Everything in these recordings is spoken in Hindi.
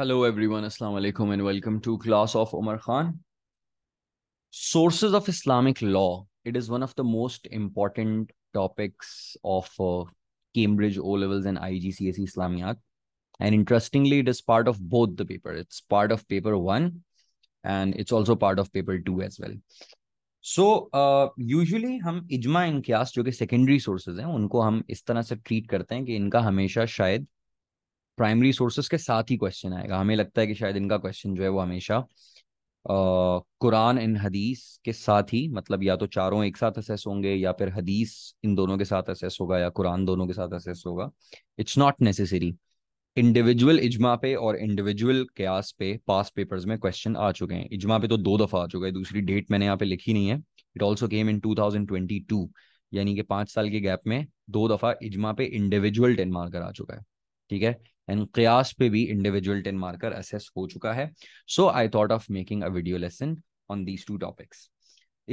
Hello everyone, Assalamu alaikum and welcome to class of Omar Khan. Sources of Islamic law. It is one of the most important topics of uh, Cambridge O-levels and IGCSE Islamiyat. And interestingly, it is part of both the paper. It's part of paper one and it's also part of paper two as well. So uh, usually, हम इजमा ijma in कि सेकेंडरी सोर्सेज हैं उनको हम in तरह से treat करते हैं कि इनका हमेशा प्राइमरी सोर्सेस के साथ ही क्वेश्चन आएगा हमें लगता है कि शायद इनका क्वेश्चन जो है वो हमेशा कुरान एंड हदीस के साथ ही मतलब या तो चारों एक साथ असेस होंगे या फिर हदीस इन दोनों के साथ असेस होगा या कुरान दोनों के साथ असेस होगा इट्स नॉट नेसेसरी इंडिविजुअल इजमा पे और इंडिविजुअल क्यास पे पास पेपर्स में क्वेश्चन आ चुके हैं इजमा पे तो दो दफा आ चुका है दूसरी डेट मैंने यहाँ पे लिखी नहीं है it also came into यानी कि पांच साल के गैप में दो दफा इजमा पे इंडिविजुअल टेन मार्कर आ चुका है ठीक है एंड क्यास पे भी इंडिविजुअल टेन मार्कर असेस हो चुका है so I thought of making a video lesson on these two topics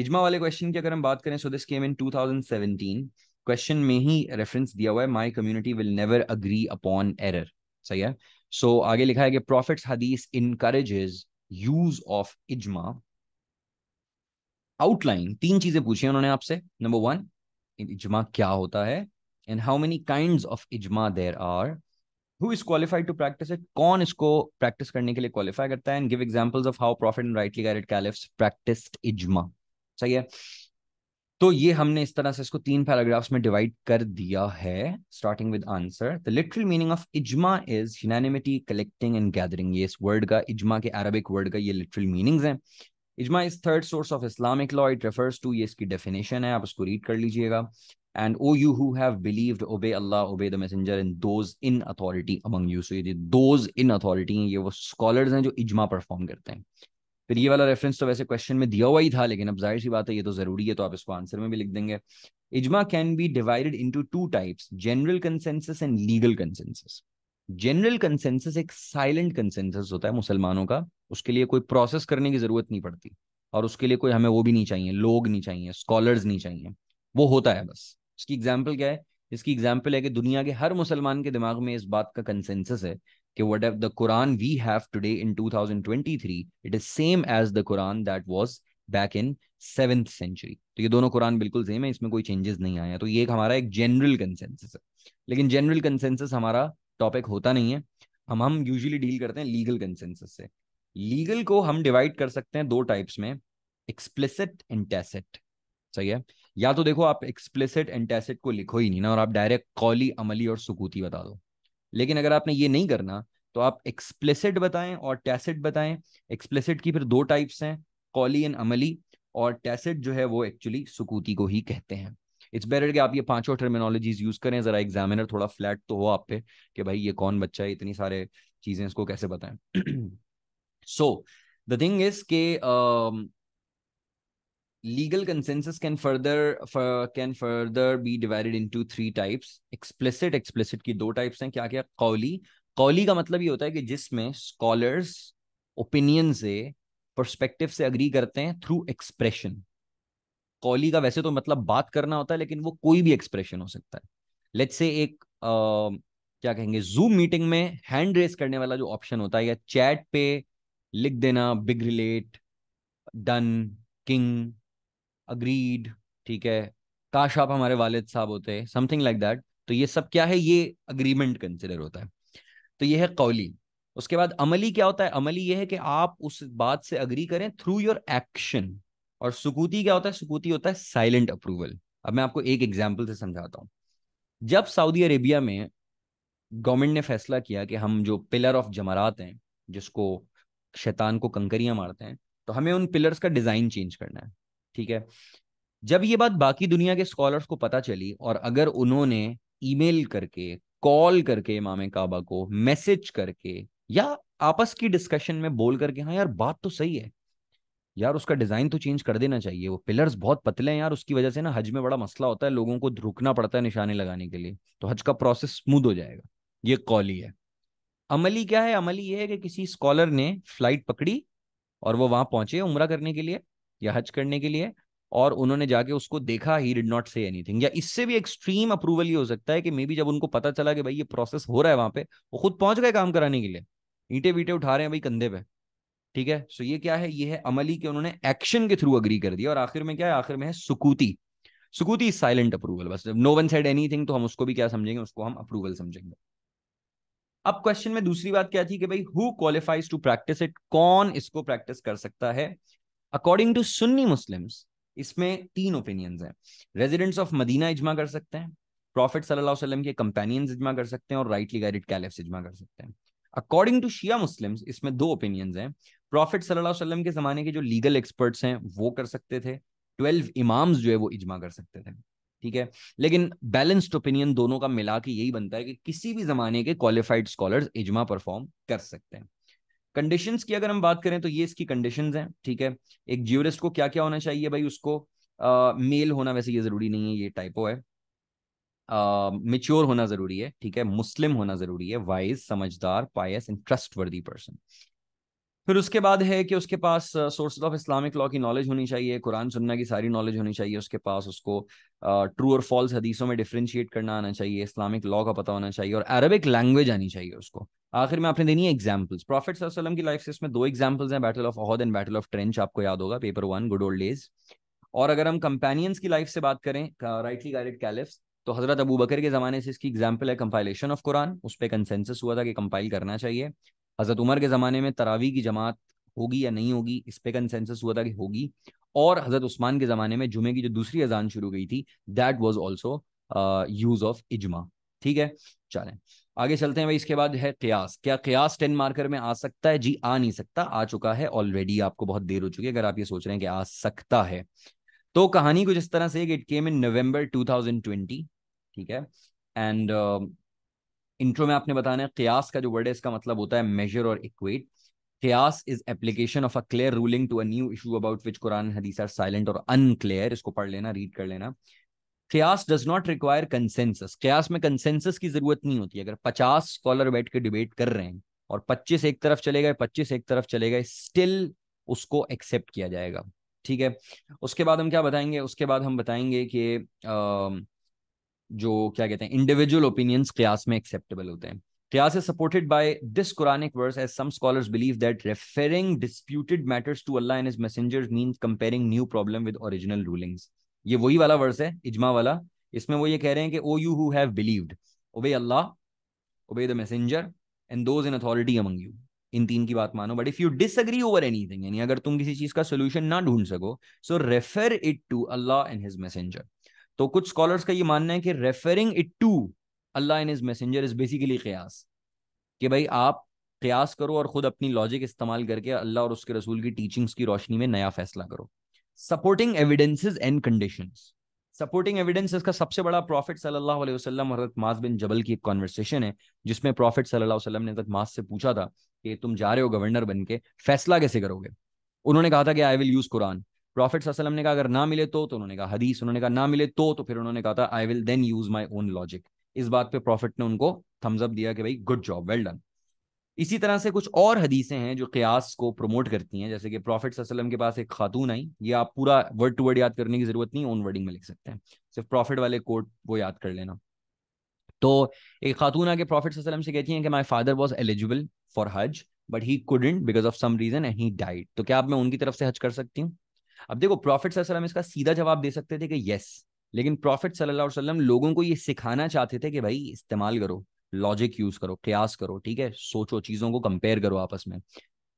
इजमा वाले क्वेश्चन की अगर हम बात करें so this came in 2017 question में ही रेफरेंस दिया हुआ है my community will never agree upon error सही है सो so, आगे लिखा है कि प्रॉफिट्स हदीस इनकरेजेस यूज ऑफ इजमा आउटलाइन तीन चीजें पूछी उन्होंने आपसे नंबर वन इजमा क्या होता है and how many kind of इजमा there are who is qualified to practise it कौन इसको प्रैक्टिस करने के लिए क्वालिफाई करता है and give examples of how prophet and rightly guided caliphs practiced इजमा सही है तो ये हमने इस तरह से इसको तीन पैराग्राफ्स में डिवाइड कर दिया है starting with answer the literal meaning of इजमा is unanimity collecting and gathering ये इस वर्ड का इजमा के अरबिक वर्ड का ये लिटरल मीनिंग्स हैं इजमा is third source of Islamic law it refers to ये इसकी डेफिनेशन है आप उसको रीड कर लीजिएगा And oh you who have believed, obey Allah, obey the Messenger, and those in authority among you. So ye those in authority ye wo scholars hain jo ijma perform karte hain फिर ये वाला रेफरेंस तो वैसे क्वेश्चन में दिया हुआ ही था लेकिन अब जाहिर सी बात है ये तो जरूरी है तो आप इसको आंसर में भी लिख देंगे इजमा can be divided into two types general consensus and legal consensus general consensus एक साइलेंट कंसेंसस होता है मुसलमानों का उसके लिए कोई प्रोसेस करने की जरूरत नहीं पड़ती और उसके लिए कोई हमें वो भी नहीं चाहिए लोग नहीं चाहिए स्कॉलर्स नहीं चाहिए वो होता है बस इसकी एग्जाम्पल क्या है इसकी एग्जाम्पल है कि दुनिया के हर मुसलमान के दिमाग में इस बात का कंसेंसस है कि whatever the Quran we have today in two thousand twenty three it is same as the Quran that was back in seventh century तो ये दोनों कुरान बिल्कुल सेम है इसमें कोई चेंजेस नहीं आया तो ये एक हमारा एक जनरल कंसेंसस है लेकिन जनरल कंसेंसस हमारा टॉपिक होता नहीं है हम हम यूजली डील करते हैं लीगल कंसेंसस से लीगल को हम डिवाइड कर सकते हैं दो टाइप्स में एक्सप्लिसिट एंड टैसेट सही है या तो देखो आप एक्सप्लिसिट एंटेसिट को लिखो ही नहीं ना और आप डायरेक्ट कॉली अमली और सुकूती बता दो लेकिन अगर आपने ये नहीं करना तो आप एक्सप्लिसिट बताएं और टैसेट बताएं एक्सप्लिसिट की फिर दो टाइप्स हैं कॉली एंड अमली और टैसेट जो है वो एक्चुअली सुकूती को ही कहते हैं इट्स बेटर कि आप ये पांचों टर्मिनोलॉजीज यूज करें जरा एग्जामिनर थोड़ा फ्लैट तो हो आप पे कि भाई ये कौन बच्चा है इतनी सारे चीजें इसको कैसे बताएं सो द थिंग इज के legal consensus can further for, can further be divided into three types explicit explicit ki do types hain kya kya qawli qawli ka matlab ye hota hai ki jisme scholars opinion se perspective se agree karte hain through expression qawli ka वैसे तो मतलब बात करना होता है लेकिन वो कोई भी expression हो सकता है let's say एक uh, क्या कहेंगे जूम मीटिंग में हैंड रेस करने वाला जो ऑप्शन होता है या चैट पे लिख देना बिग रिलेट डन किंग अग्रीड ठीक है काश आप हमारे वालिद साहब होते समथिंग लाइक दैट तो ये सब क्या है ये अग्रीमेंट कंसिडर होता है तो ये है कौली उसके बाद अमली क्या होता है अमली ये है कि आप उस बात से अग्री करें थ्रू योर एक्शन और सुकूती क्या होता है सुकूती होता है साइलेंट अप्रूवल अब मैं आपको एक एग्जाम्पल से समझाता हूँ जब सऊदी अरेबिया में गवर्नमेंट ने फैसला किया कि हम जो पिलर ऑफ जमारात हैं जिसको शैतान को कंकरियां मारते हैं तो हमें उन पिलर्स का डिज़ाइन चेंज करना है ठीक है जब ये बात बाकी दुनिया के स्कॉलर्स को पता चली और अगर उन्होंने ईमेल करके कॉल करके इमाम काबा को मैसेज करके या आपस की डिस्कशन में बोल करके हाँ यार बात तो सही है यार उसका डिजाइन तो चेंज कर देना चाहिए वो पिलर्स बहुत पतले हैं यार उसकी वजह से ना हज में बड़ा मसला होता है लोगों को रुकना पड़ता है निशाने लगाने के लिए तो हज का प्रोसेस स्मूथ हो जाएगा ये कॉल ही है अमली क्या है अमली ये है कि किसी स्कॉलर ने फ्लाइट पकड़ी और वो वहां पहुंचे उम्र करने के लिए या हज करने के लिए और उन्होंने जाके उसको देखा ही डिड नॉट से एनीथिंग या इससे भी एक्सट्रीम अप्रूवल ये हो सकता है कि मे बी जब उनको पता चला कि भाई ये प्रोसेस हो रहा है वहां पे वो खुद पहुंच गए काम कराने के लिए ईंटे वीटे उठा रहे हैं भाई कंधे पे ठीक है सो ये क्या है ये है अमली के उन्होंने एक्शन के थ्रू अग्री कर दिया और आखिर में क्या है आखिर में है सुकूती सुकूती साइलेंट अप्रूवल बस नो वन सेड एनीथिंग तो हम उसको भी क्या समझेंगे उसको हम अप्रूवल समझेंगे अब क्वेश्चन में दूसरी बात क्या थी कि भाई who qualifies to practise it कौन इसको प्रैक्टिस कर सकता है अकॉर्डिंग टू सुन्नी मुस्लिम्स इसमें तीन ओपिनियन हैं रेजिडेंट्स ऑफ मदीना इजमा कर सकते हैं प्रॉफिट सल्लल्लाहु अलैहि वसल्लम के कंपेनियन इजमा कर सकते हैं और राइटली गाइडेड कैलिफ्स इजमा कर सकते हैं अकॉर्डिंग टू शिया मुस्लिम इसमें दो ओपिनियंस हैं प्रॉफिट सल्लल्लाहु अलैहि वसल्लम के जमाने के जो लीगल एक्सपर्ट्स हैं वो कर सकते थे ट्वेल्व इमाम जो है वो इजमा कर सकते थे ठीक है लेकिन बैलेंस्ड ओपिनियन दोनों का मिला के यही बनता है कि किसी भी जमाने के क्वालिफाइड स्कॉलर्स इजमा परफॉर्म कर सकते हैं कंडीशंस की अगर हम बात करें तो ये इसकी कंडीशंस हैं ठीक है एक ज्यूरिस्ट को क्या क्या होना चाहिए भाई उसको मेल होना वैसे ये जरूरी नहीं है ये टाइपो है मिच्योर होना जरूरी है ठीक है मुस्लिम होना जरूरी है वाइज समझदार pious and trustworthy person फिर उसके बाद है कि उसके पास सोर्सेज ऑफ इस्लामिक लॉ की नॉलेज होनी चाहिए कुरान सुनना की सारी नॉलेज होनी चाहिए उसके पास उसको ट्रू और फॉल्स हदीसों में डिफ्रेंशिएट करना आना चाहिए इस्लामिक लॉ का पता होना चाहिए और अरबिक लैंग्वेज आनी चाहिए उसको आखिर में आपने देनी है एग्जाम्पल्स प्रॉफिट की लाइफ से इसमें दो एग्जाम्पल्स हैं battle of Uhud and battle of trench आपको याद होगा paper one good old days और अगर हम कंपेनियंस की लाइफ से बात करें राइटली गाइडेड कैलिफ्स तो हजरत अबू बकर के ज़माने से इसकी एग्जाम्पल है कंपाइलेशन ऑफ कुरान उस पर कंसेंसस हुआ था कि कंपाइल करना चाहिए हजरत उमर के ज़माने में तरावी की जमात होगी या नहीं होगी इस पर कंसेंसस हुआ था कि होगी और हजरत उस्मान के ज़माने में जुमे की जो दूसरी अजान शुरू हुई थी that was also use of इजमा ठीक है चलें आगे चलते हैं भाई इसके बाद है क्यास क्या क्यास टेन मार्कर में आ सकता है जी आ नहीं सकता आ चुका है ऑलरेडी आपको बहुत देर हो चुकी है अगर आप ये सोच रहे हैं कि आ सकता है तो कहानी कुछ इस तरह से इट केम इन नवंबर 2020 ठीक है एंड इंट्रो uh, में आपने बताना है क्यास का जो वर्ड है इसका मतलब होता है मेजर और इक्वेट क्यास is application of a clear ruling to a new issue about which Quran हदीस आर साइलेंट और अनक्लियर इसको पढ़ लेना रीड कर लेना क्यास डज नॉट रिक्वायर कंसेंसस क्यास में कंसेंसस की जरूरत नहीं होती अगर पचास स्कॉलर बैठ के डिबेट कर रहे हैं और पच्चीस एक तरफ चले गए पच्चीस एक तरफ चले गए स्टिल उसको एक्सेप्ट किया जाएगा ठीक है उसके बाद हम क्या बताएंगे उसके बाद हम बताएंगे कि जो क्या कहते हैं इंडिविजुअल ओपिनियंस क्यास में एक्सेप्टेबल होते हैं क्यास is supported by this Quranic verse as some scholars believe that referring disputed matters to Allah and His messengers mean comparing new problem with original rulings ये वही वाला वर्स है इजमा वाला इसमें वो ये कह रहे हैं कि ओ you have believed obey Allah obey the messenger and those in authority among you इन तीन की बात मानो but if you disagree over anything यानी अगर तुम किसी चीज का सोल्यूशन ना ढूंढ सको so refer it to Allah and his messenger तो कुछ स्कॉलर्स का ये मानना है कि referring it to Allah and his messenger is basically कयास कि भाई आप कयास करो और खुद अपनी लॉजिक इस्तेमाल करके अल्लाह और उसके रसूल की टीचिंग्स की रोशनी में नया फैसला करो supporting evidences and conditions supporting evidence का सबसे बड़ा प्रॉफिट सल्लल्लाहु अलैहि वसल्लम हजरत मास बिन जबल की एक कॉन्वर्सेशन है जिसमें प्रॉफिट सल्लल्लाहु अलैहि वसल्लम ने हजरत मास से पूछा था कि तुम जा रहे हो गवर्नर बन के फैसला कैसे करोगे उन्होंने कहा था कि I will use Quran prophet वसल्लम ने कहा अगर ना मिले तो, तो उन्होंने कहा हदीस उन्होंने कहा ना मिले तो तो फिर उन्होंने कहा था I will then use my own logic इस बात पे प्रॉफिट ने उनको थम्सअप दिया कि भाई गुड जॉब वेल डन इसी तरह से कुछ और हदीसें हैं जो कयास को प्रमोट करती हैं जैसे कि प्रॉफिट वसल्लम के पास एक खातून आई ये आप पूरा वर्ड टू वर्ड याद करने की जरूरत नहीं ओन वर्डिंग में लिख सकते हैं सिर्फ प्रॉफिट वाले कोट वो याद कर लेना तो एक खातून आके प्रॉफिट वसल्लम से कहती हैं कि my father was eligible for हज but he couldn't because of some reason and he died तो क्या आप मैं उनकी तरफ से हज कर सकती हूँ अब देखो प्रॉफिट वसल्लम इसका सीधा जवाब दे सकते थे कि येस लेकिन प्रॉफिट सल्लल्लाहु अलैहि वसल्लम लोगों को ये सिखाना चाहते थे कि भाई इस्तेमाल करो लॉजिक यूज करो प्रयास करो ठीक है सोचो चीजों को कंपेयर करो आपस में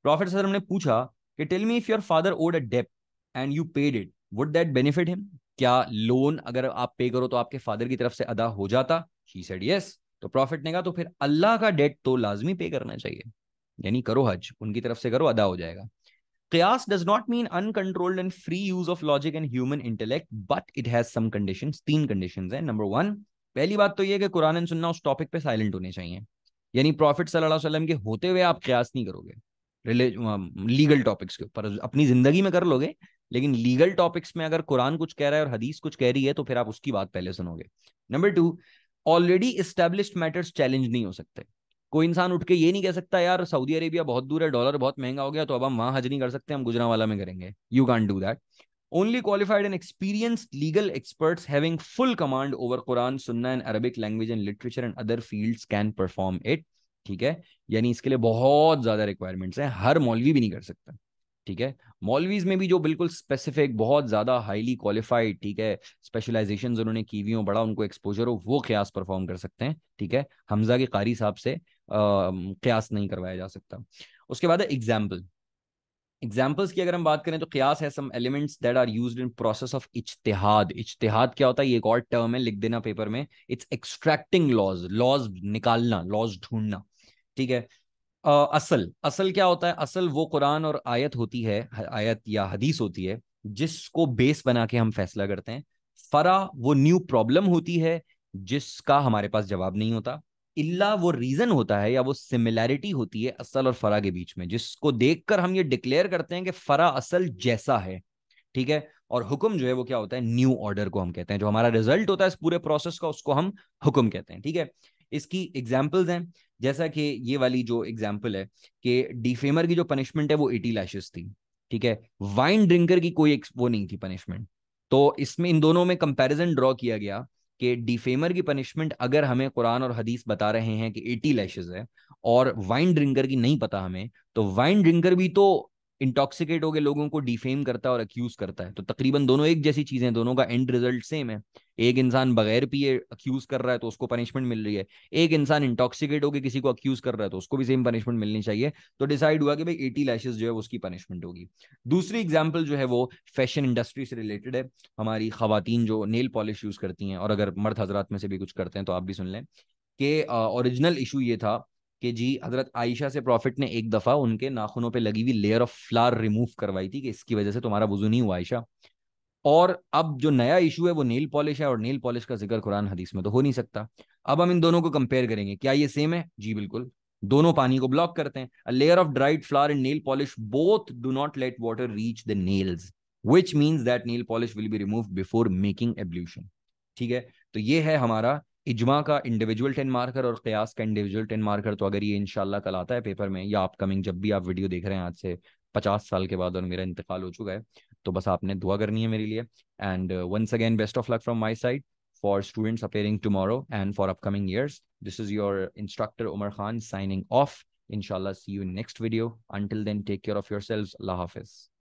प्रॉफिट सर हमने पूछा कि tell me if your father owed a debt and you paid it would that benefit him क्या लोन अगर आप पे करो तो आपके फादर की तरफ से अदा हो जाता शी सेड यस तो प्रॉफिट ने कहा तो फिर अल्लाह का डेट तो लाजमी पे करना चाहिए यानी करो हज उनकी तरफ से करो अदा हो जाएगा क्यास does not mean uncontrolled and free use of logic and human intellect but it has some conditions. तीन conditions. And नंबर वन पहली बात तो ये कि कुरान एंड सुनना उस टॉपिक पे साइलेंट होने चाहिए यानी प्रॉफिट सल्लल्लाहु अलैहि वसल्लम के होते हुए आप क्यास नहीं करोगे लीगल टॉपिक्स के ऊपर अपनी जिंदगी में कर लोगे लेकिन लीगल टॉपिक्स में अगर कुरान कुछ कह रहा है और हदीस कुछ कह रही है तो फिर आप उसकी बात पहले सुनोगे number two already establish matters challenge नहीं हो सकते कोई इंसान उठ के ये नहीं कह सकता यार सऊदी अरेबिया बहुत दूर है डॉलर बहुत महंगा हो गया तो अब हम वहां हज नहीं कर सकते हम गुजरा वाला में करेंगे you can do that only qualified and experienced legal experts having full command over Quran, Sunnah and Arabic language and literature and other fields can perform it. ठीक है यानी इसके लिए बहुत ज्यादा रिक्वायरमेंट्स हैं हर मौलवी भी नहीं कर सकता ठीक है मौलवीज में भी जो बिल्कुल स्पेसिफिक बहुत ज्यादा हाईली क्वालिफाइड ठीक है स्पेशलाइजेशन उन्होंने की हुई हो बड़ा उनको एक्सपोजर हो वो क्यास परफॉर्म कर सकते हैं ठीक है हमजा के कारी साहब से क्यास नहीं करवाया जा सकता उसके बाद एग्जाम्पल एग्जाम्पल्स की अगर हम बात करें तो क्यास है some elements that are use in process of इज्तिहाद इज्तिहाद क्या होता है ये एक और टर्म है लिख देना पेपर में इट्स एक्सट्रैक्टिंग लॉज लॉज निकालना लॉज ढूंढना ठीक है आ, असल असल क्या होता है असल वो कुरान और आयत होती है आयत या हदीस होती है जिसको बेस बना के हम फैसला करते हैं फरा वो न्यू प्रॉब्लम होती है जिसका हमारे पास जवाब नहीं होता इल्ला वो रीजन होता है या वो सिमिलैरिटी होती है असल और फरा के बीच में जिसको देखकर हम ये डिक्लेयर करते हैं कि फरा असल जैसा है ठीक है और हुक्म जो है वो क्या होता है न्यू ऑर्डर को हम कहते हैं जो हमारा रिजल्ट होता है इस पूरे प्रोसेस का उसको हम हुक्म कहते हैं ठीक है इसकी एग्जाम्पल्स हैं जैसा कि ये वाली जो एग्जाम्पल है कि डिफेमर की जो पनिशमेंट है वो एटी लैशेस थी ठीक है वाइन ड्रिंकर की कोई वो नहीं थी पनिशमेंट तो इसमें इन दोनों में कंपैरिजन ड्रॉ किया गया कि डिफेमर की पनिशमेंट अगर हमें कुरान और हदीस बता रहे हैं कि एटी लैशेज है और वाइन ड्रिंकर की नहीं पता हमें तो वाइन ड्रिंकर भी तो इंटॉक्सिकेट गए लोगों को डिफेम करता है और अक्यूज करता है तो तकरीबन दोनों एक जैसी चीजें दोनों का एंड रिजल्ट सेम है एक इंसान बगैर पिए अक्यूज कर रहा है तो उसको पनिशमेंट मिल रही है एक इंसान इंटॉक्सिकेट होकर किसी को अक्यूज कर रहा है तो उसको भी सेम पनिशमेंट मिलनी चाहिए तो डिसाइड हुआ कि भाई एटी लैशेज जो है उसकी पनिशमेंट होगी दूसरी एग्जाम्पल जो है वो फैशन इंडस्ट्री से रिलेटेड है हमारी खातन जो नेल पॉलिश यूज करती हैं और अगर मर्द हजरात में से भी कुछ करते हैं तो आप भी सुन लें कि ओरिजिनल इशू ये था कि जी हजरत आयशा से प्रॉफिट ने एक दफ़ा उनके नाखूनों पे लगी हुई लेयर ऑफ फ्लार रिमूव करवाई थी कि इसकी वजह से तुम्हारा वजू नहीं हुआ आयशा और अब जो नया इशू है वो नील पॉलिश है और नील पॉलिश का जिक्र कुरान हदीस में तो हो नहीं सकता अब हम इन दोनों को कंपेयर करेंगे क्या ये सेम है जी बिल्कुल दोनों पानी को ब्लॉक करते हैं layer of dried flower and nail polish both do not let water reach the nails which means that nail polish will be removed before making ablution ठीक है तो ये है हमारा इजमा का इंडिविजुअल टेन मार्कर और कयास का इंडिविजुअल टेन मार्कर तो अगर ये इनशाला कल आता है पेपर में या अपकमिंग जब भी आप वीडियो देख रहे हैं आज से पचास साल के बाद और मेरा इंतकाल हो चुका है तो बस आपने दुआ करनी है मेरे लिए and once again best of luck from my side for students appearing tomorrow and for upcoming years this is your instructor Umar Khan signing off इनशाला see you next video until then take care of yourself अल्लाह हाफिज